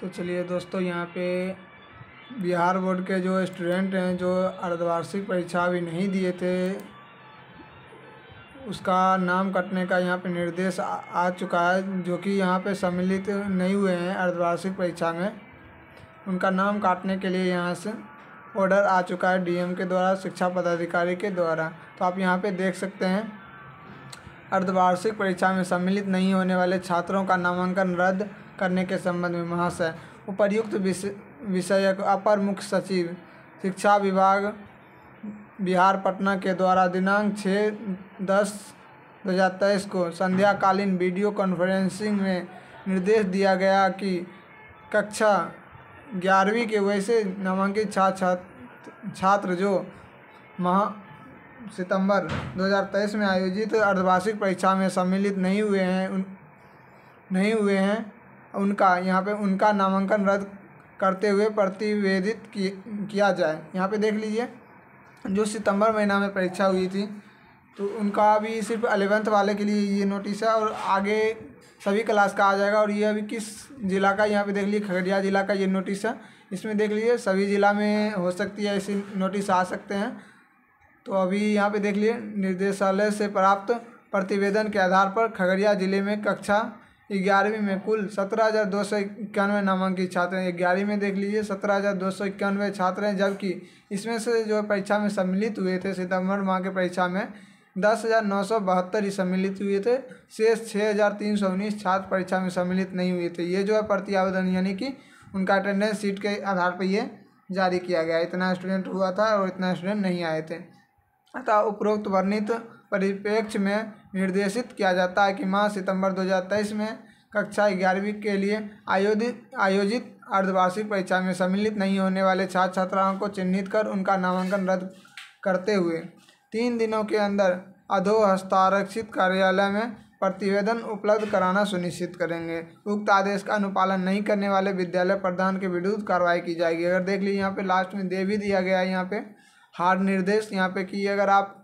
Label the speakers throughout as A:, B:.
A: तो चलिए दोस्तों यहाँ पे बिहार बोर्ड के जो स्टूडेंट हैं जो अर्धवार्षिक परीक्षा अभी नहीं दिए थे उसका नाम कटने का यहाँ पे निर्देश आ, आ चुका है जो कि यहाँ पे सम्मिलित नहीं हुए हैं अर्धवार्षिक परीक्षा में उनका नाम काटने के लिए यहाँ से ऑर्डर आ चुका है डीएम के द्वारा शिक्षा पदाधिकारी के द्वारा तो आप यहाँ पे देख सकते हैं अर्धवार्षिक परीक्षा में सम्मिलित नहीं होने वाले छात्रों का नामांकन रद्द करने के संबंध में महाशय उपर्युक्त विषयक अपर मुख्य सचिव शिक्षा विभाग बिहार पटना के द्वारा दिनांक छः दस दो हज़ार तेईस को संध्याकालीन वीडियो कॉन्फ्रेंसिंग में निर्देश दिया गया कि कक्षा ग्यारहवीं के वैसे नामांकित छात्र छात्र जो महा सितंबर 2023 में आयोजित अर्धवार्षिक परीक्षा में सम्मिलित नहीं हुए हैं उन नहीं हुए हैं उनका यहाँ पे उनका नामांकन रद्द करते हुए प्रतिवेदित किया जाए यहाँ पे देख लीजिए जो सितंबर महीना में परीक्षा हुई थी तो उनका अभी सिर्फ अलेवेंथ वाले के लिए ये नोटिस है और आगे सभी क्लास का आ जाएगा और ये अभी किस ज़िला का यहाँ पे देख लीजिए खगड़िया ज़िला का ये नोटिस है इसमें देख लीजिए सभी ज़िला में हो सकती है ऐसी नोटिस आ सकते हैं तो अभी यहाँ पे देख लीजिए निर्देशालय से प्राप्त प्रतिवेदन के आधार पर खगड़िया ज़िले में कक्षा ग्यारहवीं में कुल सत्रह हज़ार दो सौ इक्यानवे नामांकित छात्र हैं ग्यारहवीं में देख लीजिए सत्रह हज़ार दो सौ इक्यानवे छात्र हैं जबकि इसमें से जो परीक्षा में सम्मिलित हुए थे सितंबर माह के परीक्षा में दस हज़ार नौ सौ बहत्तर ही सम्मिलित हुए थे शेष छः हज़ार तीन सौ उन्नीस छात्र परीक्षा में सम्मिलित नहीं हुए थे ये जो है प्रति आवेदन यानी कि उनका अटेंडेंस सीट के आधार पर ये जारी किया गया इतना स्टूडेंट हुआ था और इतना स्टूडेंट नहीं आए थे अतः उपरोक्त वर्णित परिप्रेक्ष्य में निर्देशित किया जाता है कि माह सितंबर 2023 में कक्षा ग्यारहवीं के लिए आयोजित आयोजित अर्धवार्षिक परीक्षा में सम्मिलित नहीं होने वाले छात्र छात्राओं को चिन्हित कर उनका नामांकन रद्द करते हुए तीन दिनों के अंदर अधो हस्तारक्षित कार्यालय में प्रतिवेदन उपलब्ध कराना सुनिश्चित करेंगे उक्त आदेश का अनुपालन नहीं करने वाले विद्यालय प्रधान के विरुद्ध कार्रवाई की जाएगी अगर देख लीजिए यहाँ पे लास्ट में दे भी दिया गया है यहाँ पे हार्ड निर्देश यहाँ पे कि अगर आप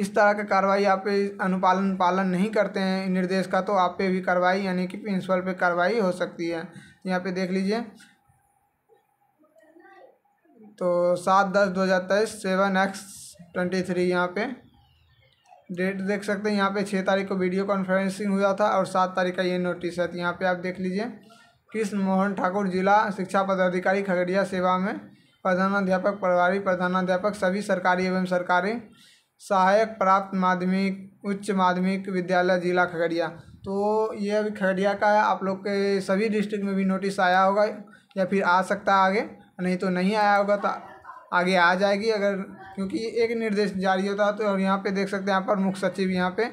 A: इस तरह का कार्रवाई आप पे अनुपालन पालन नहीं करते हैं निर्देश का तो आप पे भी कार्रवाई यानी कि प्रिंसिपल पे कार्रवाई हो सकती है यहाँ पे देख लीजिए तो सात दस दो हज़ार तेईस सेवन एक्स ट्वेंटी थ्री यहाँ पे डेट देख सकते हैं यहाँ पे छः तारीख को वीडियो कॉन्फ्रेंसिंग हुआ था और सात तारीख का ये नोटिस है तो यहाँ पर आप देख लीजिए कृष्ण मोहन ठाकुर जिला शिक्षा पदाधिकारी खगड़िया सेवा में प्रधानाध्यापक प्रभारी प्रधानाध्यापक सभी सरकारी एवं सरकारी सहायक प्राप्त माध्यमिक उच्च माध्यमिक विद्यालय ज़िला खगड़िया तो ये अभी खगड़िया का है आप लोग के सभी डिस्ट्रिक्ट में भी नोटिस आया होगा या फिर आ सकता है आगे नहीं तो नहीं आया होगा तो आगे आ जाएगी अगर क्योंकि एक निर्देश जारी होता है तो और यहाँ पे देख सकते हैं यहाँ पर मुख्य सचिव यहाँ पे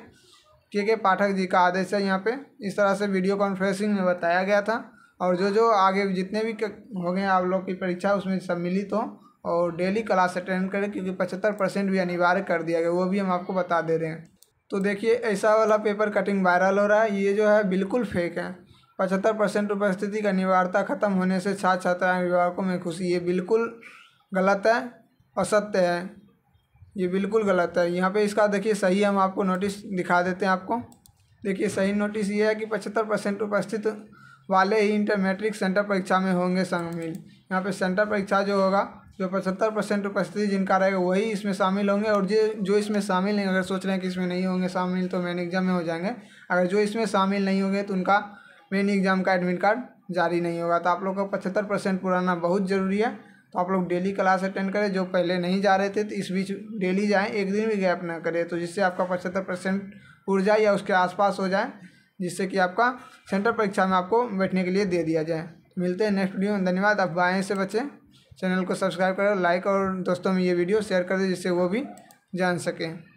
A: के के पाठक जी का आदेश है यहाँ पे इस तरह से वीडियो कॉन्फ्रेंसिंग में बताया गया था और जो जो आगे जितने भी हो गए आप लोग की परीक्षा उसमें सब मिली तो और डेली क्लास अटेंड करें क्योंकि पचहत्तर परसेंट भी अनिवार्य कर दिया गया वो भी हम आपको बता दे रहे हैं तो देखिए ऐसा वाला पेपर कटिंग वायरल हो रहा है ये जो है बिल्कुल फेक है पचहत्तर परसेंट उपस्थिति की अनिवार्यता खत्म होने से छात्र छात्रा अभिभावकों में खुशी ये बिल्कुल गलत है असत्य है ये बिल्कुल गलत है यहाँ पर इसका देखिए सही हम आपको नोटिस दिखा देते हैं आपको देखिए सही नोटिस ये है कि पचहत्तर परसेंट उपस्थित वाले ही इंटर मैट्रिक सेंटर परीक्षा में होंगे शामिल यहाँ पे सेंटर परीक्षा जो होगा जो पचहत्तर परसेंट उपस्थिति जिनका रहेगा वही इसमें शामिल होंगे और जो जो इसमें शामिल नहीं अगर सोच रहे हैं कि इसमें नहीं होंगे शामिल तो मेन एग्जाम में हो जाएंगे अगर जो इसमें शामिल नहीं होंगे तो उनका मेन एग्जाम का एडमिट कार्ड जारी नहीं होगा तो आप लोग का पचहत्तर परसेंट पुराना बहुत ज़रूरी है तो आप लोग डेली क्लास अटेंड करें जो पहले नहीं जा रहे थे तो इस बीच डेली जाएँ एक दिन भी गैप ना करें तो जिससे आपका पचहत्तर परसेंट उड़ जाए या उसके आसपास हो जाए जिससे कि आपका सेंटर परीक्षा में आपको बैठने के लिए दे दिया जाए मिलते हैं नेक्स्ट वीडियो में धन्यवाद आप बाएँ से बचें चैनल को सब्सक्राइब करें लाइक और दोस्तों में ये वीडियो शेयर कर दें जिससे वो भी जान सकें